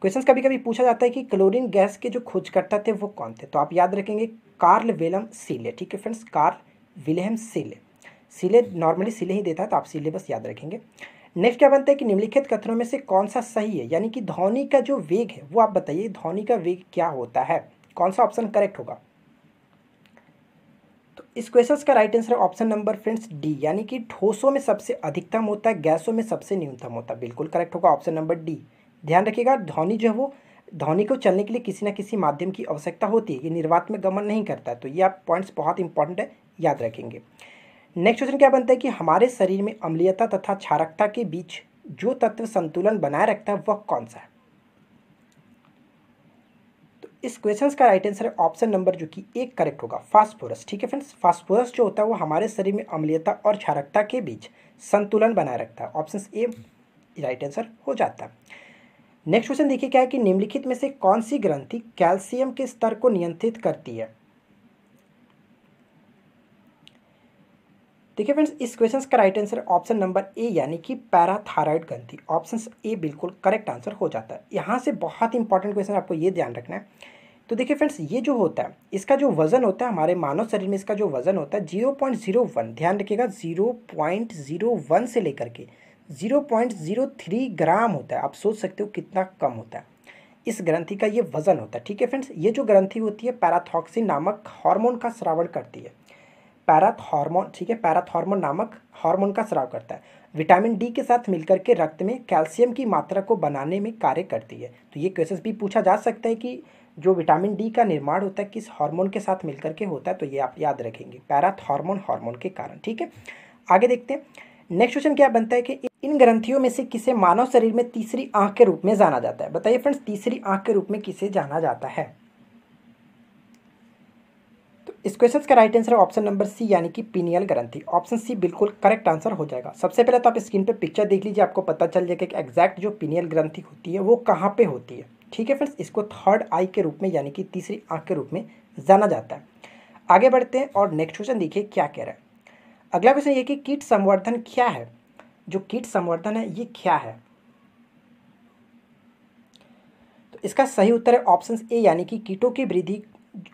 क्वेश्चन कभी कभी पूछा जाता है कि क्लोरीन गैस के जो खोजकर्ता थे वो कौन थे तो आप याद रखेंगे कार्ल विलम सीले ठीक है friends Karl Wilhelm Scheele Scheele normally Scheele ही देता है तो आप सीले बस याद रखेंगे नेक्स्ट क्या बनता है कि निम्नलिखित कथनों में से कौन सा सही है यानी कि ध्वनि का जो वेग है वो आप बताइए ध्वनि का वेग क्या होता है कौन सा ऑप्शन करेक्ट होगा तो इस क्वेश्चन का राइट आंसर है ऑप्शन नंबर फ्रेंड्स डी यानी कि ठोसों में सबसे अधिकतम होता है गैसों में सबसे न्यूनतम होता है बिल्कुल करेक्ट होगा ऑप्शन नंबर डी ध्यान रखिएगा ध्वनि जो है वो ध्वनि को चलने के लिए किसी न किसी माध्यम की आवश्यकता होती है ये निर्वात में गमन नहीं करता है तो ये आप पॉइंट्स बहुत इंपॉर्टेंट है याद रखेंगे नेक्स्ट क्वेश्चन क्या बनता है कि हमारे शरीर में अम्लीयता तथा क्षारकता के बीच जो तत्व संतुलन बनाए रखता है वह कौन सा है तो इस क्वेश्चन का राइट आंसर है ऑप्शन नंबर जो कि एक करेक्ट होगा फास्फोरस ठीक है फ्रेंड्स फास्फोरस जो होता है वो हमारे शरीर में अम्लीयता और क्षारकता के बीच संतुलन बनाए रखता है ऑप्शन ए राइट आंसर हो जाता है नेक्स्ट क्वेश्चन देखिए क्या है कि निम्नलिखित में से कौन सी ग्रंथि कैल्शियम के स्तर को नियंत्रित करती है देखिए फ्रेंड्स इस क्वेश्चन का right answer option number A यानी कि पैराथायरॉइड ग्रंथि ऑप्शन ए बिल्कुल करेक्ट आंसर हो जाता है यहाँ से बहुत इंपॉर्टेंट क्वेश्चन आपको ये ध्यान रखना है तो देखिए फ्रेंड्स ये जो होता है इसका जो वजन होता है हमारे मानव शरीर में इसका जो वजन होता है जीरो पॉइंट जीरो वन ध्यान रखिएगा जीरो पॉइंट जीरो वन से लेकर के zero point zero three gram होता है आप सोच सकते हो कितना कम होता है इस ग्रंथि का ये वजन होता है ठीक है फ्रेंड्स ये जो ग्रंथि होती है पैराथॉक्सिन नामक हॉर्मोन का श्रावण करती है पैराथ हार्मोन ठीक है पैराथ हार्मोन नामक हार्मोन का स्राव करता है विटामिन डी के साथ मिलकर के रक्त में कैल्शियम की मात्रा को बनाने में कार्य करती है तो ये क्वेश्चन भी पूछा जा सकता है कि जो विटामिन डी का निर्माण होता है किस हार्मोन के साथ मिलकर के होता है तो ये आप याद रखेंगे पैराथ हार्मोन हार्मोन के कारण ठीक है आगे देखते हैं नेक्स्ट क्वेश्चन क्या बनता है कि इन ग्रंथियों में से किसे मानव शरीर में तीसरी आंख के रूप में जाना जाता है बताइए फ्रेंड्स तीसरी आंख के रूप में किसे जाना जाता है इस क्वेश्चन का राइट आंसर है ऑप्शन नंबर सी यानी कि पीनियल ग्रंथि ऑप्शन सी बिल्कुल करेक्ट आंसर हो जाएगा सबसे पहले तो आप स्क्रीन पे पिक्चर देख लीजिए आपको पता चल जाएगा कि एग्जैक्ट जो पीनियल ग्रंथि होती है वो कहाँ पे होती है ठीक है फ्रेंड्स इसको थर्ड आई के रूप में यानी कि तीसरी आँख के रूप में जाना जाता है आगे बढ़ते हैं और नेक्स्ट क्वेश्चन देखिए क्या कह रहा है अगला क्वेश्चन ये कि कीट संवर्धन क्या है जो कीट संवर्धन है ये क्या है तो इसका सही उत्तर है ऑप्शन ए यानी कि कीटों की वृद्धि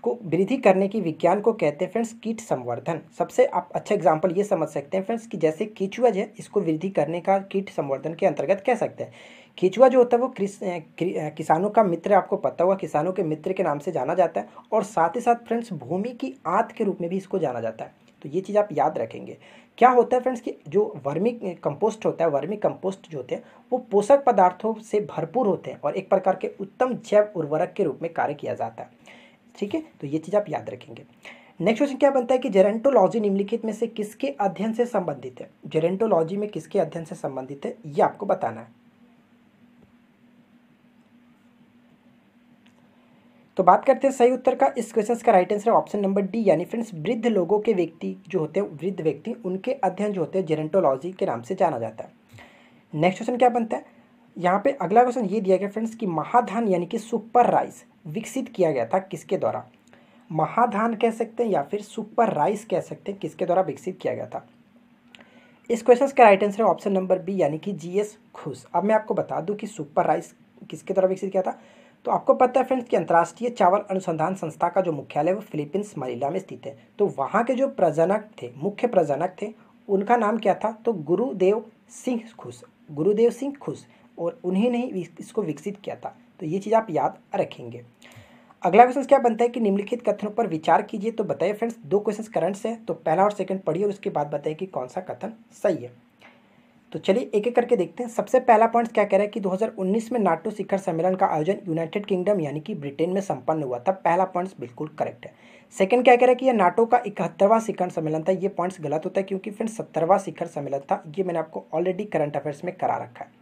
को वृद्धि करने की विज्ञान को कहते हैं फ्रेंड्स कीट संवर्धन सबसे आप अच्छा एग्जाम्पल ये समझ सकते हैं फ्रेंड्स कि जैसे कीचुआ है इसको वृद्धि करने का कीट संवर्धन के अंतर्गत कह सकते हैं कीचुआ जो होता है वो किसानों का मित्र आपको पता होगा किसानों के मित्र के नाम से जाना जाता है और साथ ही साथ फ्रेंड्स भूमि की आंत के रूप में भी इसको जाना जाता है तो ये चीज़ आप याद रखेंगे क्या होता है फ्रेंड्स कि जो वर्मी कंपोस्ट होता है वर्मी कंपोस्ट जो होते हैं वो पोषक पदार्थों से भरपूर होते हैं और एक प्रकार के उत्तम जैव उर्वरक के रूप में कार्य किया जाता है ठीक है तो ये चीज़ आप याद रखेंगे नेक्स्ट क्वेश्चन क्या बनता है कि जेरेंटोलॉजी निम्नलिखित में से किसके अध्ययन से संबंधित है जेरेंटोलॉजी में किसके अध्ययन से संबंधित है ये आपको बताना है तो बात करते हैं सही उत्तर का इस क्वेश्चन का राइट आंसर है ऑप्शन नंबर डी यानी फ्रेंड्स वृद्ध लोगों के व्यक्ति जो होते हैं वृद्ध व्यक्ति उनके अध्ययन जो होते हैं जेरेंटोलॉजी के नाम से जाना जाता है नेक्स्ट क्वेश्चन क्या बनता है यहाँ पे अगला क्वेश्चन ये दिया गया फ्रेंड्स कि महाधान यानी कि सुपर राइस विकसित किया गया था किसके द्वारा महाधान कह सकते हैं या फिर सुपर राइस कह सकते हैं किसके द्वारा विकसित किया गया था इस क्वेश्चन का राइट आंसर है ऑप्शन नंबर बी यानी कि जी एस खुस अब मैं आपको बता दूं कि सुपर राइस किसके द्वारा विकसित किया था तो आपको पता है फ्रेंड्स कि अंतर्राष्ट्रीय चावल अनुसंधान संस्था का जो मुख्यालय है वो फिलीपींस मरीला में स्थित है तो वहाँ के जो प्रजनक थे मुख्य प्रजनक थे उनका नाम क्या था तो गुरुदेव सिंह खुश गुरुदेव सिंह खुश और उन्हीं ने इसको विकसित किया था तो ये चीज़ आप याद रखेंगे अगला क्वेश्चन क्या बनता है कि निम्नलिखित कथनों पर विचार कीजिए तो बताइए फ्रेंड्स दो क्वेश्चन करंट से तो पहला और सेकंड पढ़िए और उसके बाद बताइए कि कौन सा कथन सही है तो चलिए एक एक करके देखते हैं सबसे पहला पॉइंट क्या कह रहा है कि 2019 में नाटो शिखर सम्मेलन का आयोजन यूनाइटेड किंगडम यानी कि ब्रिटेन में संपन्न हुआ था पहला पॉइंट्स बिल्कुल करेक्ट है सेकंड क्या कह रहा है कि यह नाटो का इकहत्तरवां शिखर सम्मेलन था ये पॉइंट्स गलत होता है क्योंकि फ्रेंड्स सत्तरवां शिखर सम्मेलन था ये मैंने आपको ऑलरेडी करंट अफेयर्स में करा रखा है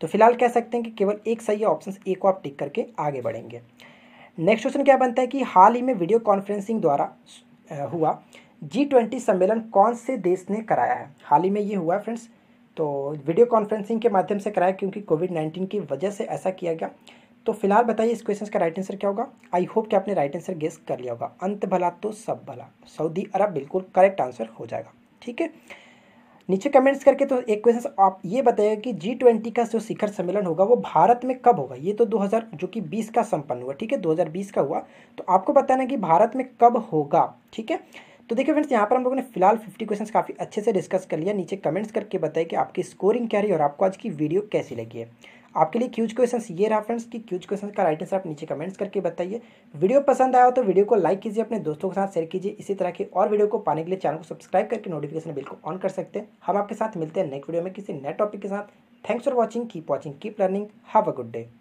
तो फिलहाल कह सकते हैं कि केवल एक सही है ऑप्शन ए को आप टिक करके आगे बढ़ेंगे नेक्स्ट क्वेश्चन क्या बनता है कि हाल ही में वीडियो कॉन्फ्रेंसिंग द्वारा हुआ जी ट्वेंटी सम्मेलन कौन से देश ने कराया है हाल ही में ये हुआ है फ्रेंड्स तो वीडियो कॉन्फ्रेंसिंग के माध्यम से कराया क्योंकि कोविड नाइन्टीन की वजह से ऐसा किया गया तो फिलहाल बताइए इस क्वेश्चन का राइट आंसर क्या होगा आई होप कि आपने राइट आंसर गेस कर लिया होगा अंत भला तो सब भला सऊदी अरब बिल्कुल करेक्ट आंसर हो जाएगा ठीक है नीचे कमेंट्स करके तो एक क्वेश्चन आप ये बताएगा कि जी ट्वेंटी का जो शिखर सम्मेलन होगा वो भारत में कब होगा ये तो 2000 जो कि 20 का संपन्न हुआ ठीक है 2020 का हुआ तो आपको बताना है कि भारत में कब होगा ठीक है तो देखिए फ्रेंड्स यहाँ पर हम लोगों ने फिलहाल फिफ्टी क्वेश्चंस काफ़ी अच्छे से डिस्कस कर लिया नीचे कमेंट्स करके बताए कि आपकी स्कोरिंग क्या रही और आपको आज की वीडियो कैसी लगी है आपके लिए क्यूज क्वेश्चन ये रहा फ्रेंड्स कि क्यूज क्वेश्चन का राइट आंसर आप नीचे कमेंट्स करके बताइए वीडियो पसंद आया हो तो वीडियो को लाइक कीजिए अपने दोस्तों के साथ शेयर कीजिए इसी तरह की और वीडियो को पाने के लिए चैनल को सब्सक्राइब करके नोटिफिकेशन बिल को ऑन कर सकते हैं हम आपके साथ मिलते हैं नेक्स्ट वीडियो में किसी नए टॉपिक के साथ thanks for watching keep watching keep learning have a good day